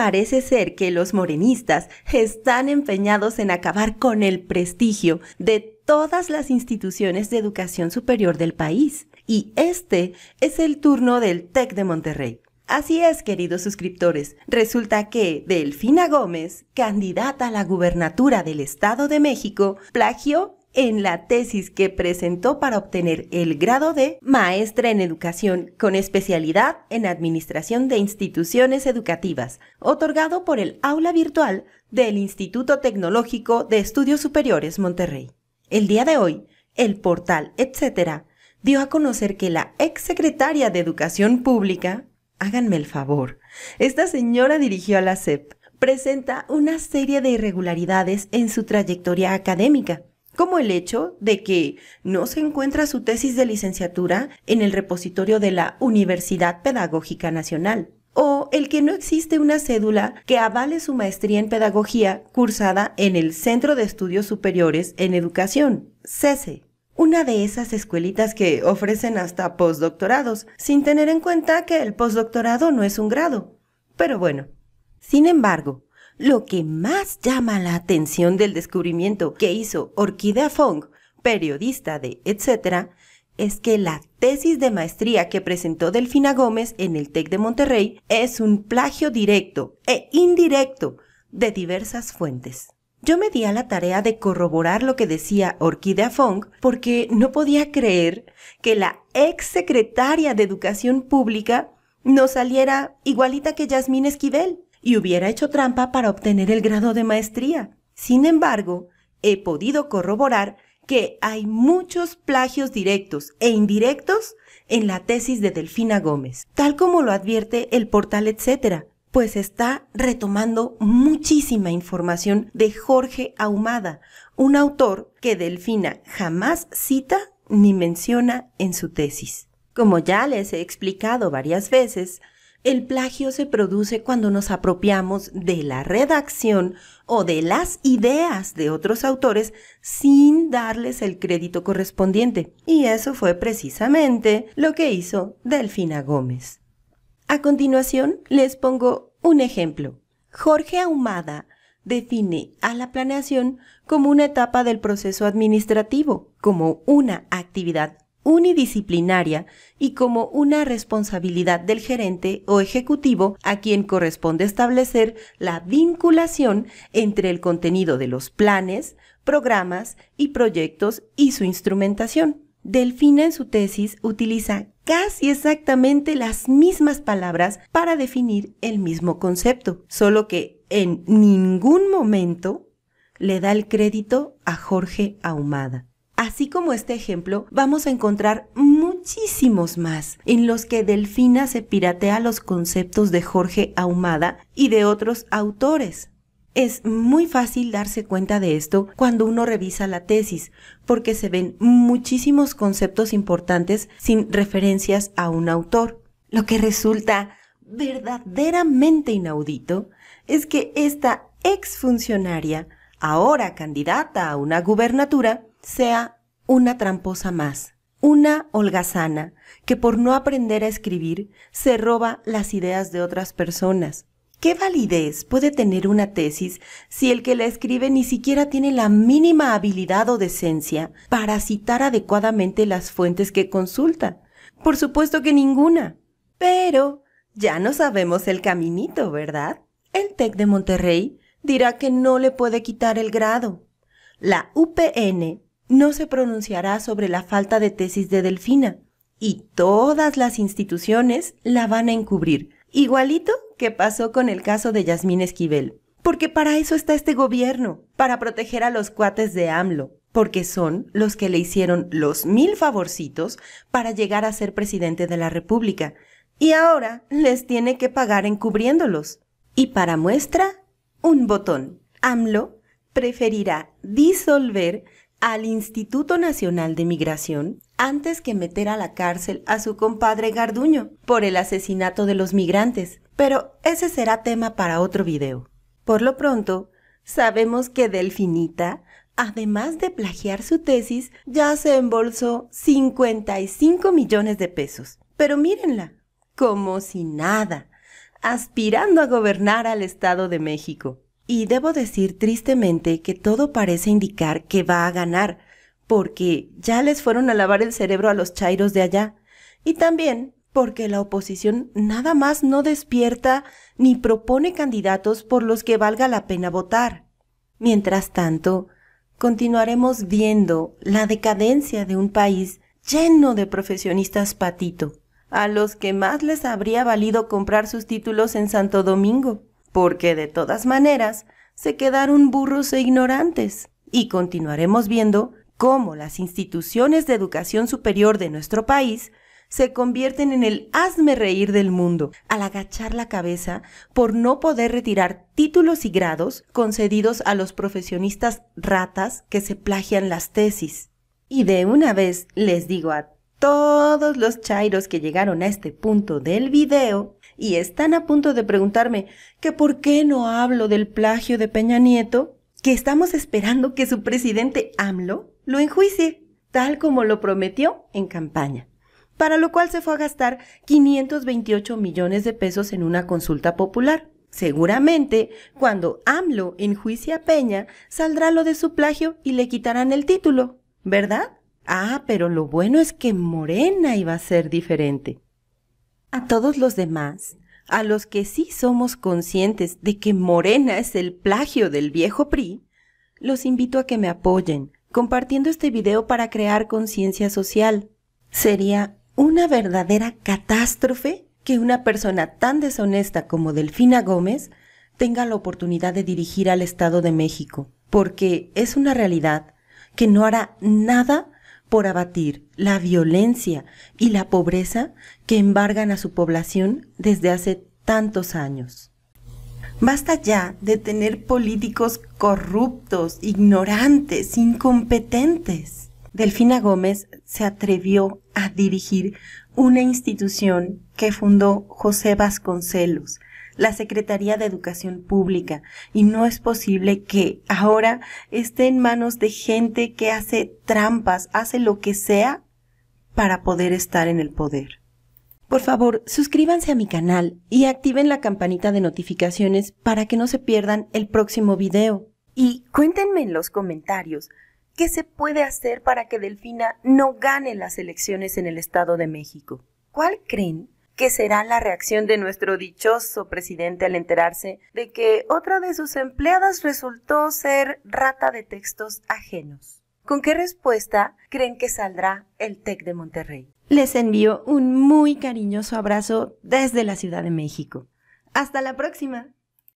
Parece ser que los morenistas están empeñados en acabar con el prestigio de todas las instituciones de educación superior del país. Y este es el turno del TEC de Monterrey. Así es, queridos suscriptores. Resulta que Delfina Gómez, candidata a la gubernatura del Estado de México, plagió en la tesis que presentó para obtener el grado de maestra en educación con especialidad en administración de instituciones educativas, otorgado por el aula virtual del Instituto Tecnológico de Estudios Superiores Monterrey. El día de hoy, el portal Etcétera dio a conocer que la exsecretaria de Educación Pública, háganme el favor, esta señora dirigió a la SEP, presenta una serie de irregularidades en su trayectoria académica como el hecho de que no se encuentra su tesis de licenciatura en el repositorio de la Universidad Pedagógica Nacional, o el que no existe una cédula que avale su maestría en pedagogía cursada en el Centro de Estudios Superiores en Educación, CESE e. una de esas escuelitas que ofrecen hasta postdoctorados, sin tener en cuenta que el postdoctorado no es un grado. Pero bueno. Sin embargo, lo que más llama la atención del descubrimiento que hizo Orquídea Fong, periodista de Etcétera, es que la tesis de maestría que presentó Delfina Gómez en el TEC de Monterrey es un plagio directo e indirecto de diversas fuentes. Yo me di a la tarea de corroborar lo que decía Orquídea Fong porque no podía creer que la ex secretaria de Educación Pública no saliera igualita que Yasmín Esquivel y hubiera hecho trampa para obtener el grado de maestría. Sin embargo, he podido corroborar que hay muchos plagios directos e indirectos en la tesis de Delfina Gómez, tal como lo advierte el portal etcétera, pues está retomando muchísima información de Jorge Ahumada, un autor que Delfina jamás cita ni menciona en su tesis. Como ya les he explicado varias veces, el plagio se produce cuando nos apropiamos de la redacción o de las ideas de otros autores sin darles el crédito correspondiente. Y eso fue precisamente lo que hizo Delfina Gómez. A continuación, les pongo un ejemplo. Jorge Ahumada define a la planeación como una etapa del proceso administrativo, como una actividad unidisciplinaria y como una responsabilidad del gerente o ejecutivo a quien corresponde establecer la vinculación entre el contenido de los planes, programas y proyectos y su instrumentación. Delfina en su tesis utiliza casi exactamente las mismas palabras para definir el mismo concepto, solo que en ningún momento le da el crédito a Jorge Ahumada. Así como este ejemplo, vamos a encontrar muchísimos más en los que Delfina se piratea los conceptos de Jorge Ahumada y de otros autores. Es muy fácil darse cuenta de esto cuando uno revisa la tesis, porque se ven muchísimos conceptos importantes sin referencias a un autor. Lo que resulta verdaderamente inaudito es que esta exfuncionaria, ahora candidata a una gubernatura, sea una tramposa más, una holgazana que por no aprender a escribir se roba las ideas de otras personas. ¿Qué validez puede tener una tesis si el que la escribe ni siquiera tiene la mínima habilidad o decencia para citar adecuadamente las fuentes que consulta? Por supuesto que ninguna. Pero ya no sabemos el caminito, ¿verdad? El TEC de Monterrey dirá que no le puede quitar el grado. La UPN no se pronunciará sobre la falta de tesis de Delfina y todas las instituciones la van a encubrir, igualito que pasó con el caso de Yasmín Esquivel. Porque para eso está este gobierno, para proteger a los cuates de AMLO, porque son los que le hicieron los mil favorcitos para llegar a ser presidente de la República, y ahora les tiene que pagar encubriéndolos. Y para muestra, un botón. AMLO preferirá disolver al Instituto Nacional de Migración antes que meter a la cárcel a su compadre Garduño por el asesinato de los migrantes, pero ese será tema para otro video. Por lo pronto, sabemos que Delfinita, además de plagiar su tesis, ya se embolsó 55 millones de pesos. Pero mírenla, como si nada, aspirando a gobernar al Estado de México. Y debo decir tristemente que todo parece indicar que va a ganar, porque ya les fueron a lavar el cerebro a los chairos de allá. Y también porque la oposición nada más no despierta ni propone candidatos por los que valga la pena votar. Mientras tanto, continuaremos viendo la decadencia de un país lleno de profesionistas patito, a los que más les habría valido comprar sus títulos en Santo Domingo porque de todas maneras se quedaron burros e ignorantes y continuaremos viendo cómo las instituciones de educación superior de nuestro país se convierten en el hazme reír del mundo al agachar la cabeza por no poder retirar títulos y grados concedidos a los profesionistas ratas que se plagian las tesis. Y de una vez les digo a todos los chairos que llegaron a este punto del video y están a punto de preguntarme que por qué no hablo del plagio de Peña Nieto, que estamos esperando que su presidente AMLO lo enjuicie, tal como lo prometió en campaña para lo cual se fue a gastar 528 millones de pesos en una consulta popular. Seguramente, cuando AMLO enjuicie a Peña, saldrá lo de su plagio y le quitarán el título, ¿verdad? Ah, pero lo bueno es que Morena iba a ser diferente a todos los demás, a los que sí somos conscientes de que Morena es el plagio del viejo PRI, los invito a que me apoyen compartiendo este video para crear conciencia social. Sería una verdadera catástrofe que una persona tan deshonesta como Delfina Gómez tenga la oportunidad de dirigir al Estado de México, porque es una realidad que no hará nada por abatir la violencia y la pobreza que embargan a su población desde hace tantos años. Basta ya de tener políticos corruptos, ignorantes, incompetentes. Delfina Gómez se atrevió a dirigir una institución que fundó José Vasconcelos, la Secretaría de Educación Pública y no es posible que ahora esté en manos de gente que hace trampas, hace lo que sea para poder estar en el poder. Por favor, suscríbanse a mi canal y activen la campanita de notificaciones para que no se pierdan el próximo video. Y cuéntenme en los comentarios qué se puede hacer para que Delfina no gane las elecciones en el Estado de México. ¿Cuál creen ¿Qué será la reacción de nuestro dichoso presidente al enterarse de que otra de sus empleadas resultó ser rata de textos ajenos? ¿Con qué respuesta creen que saldrá el TEC de Monterrey? Les envío un muy cariñoso abrazo desde la Ciudad de México. Hasta la próxima.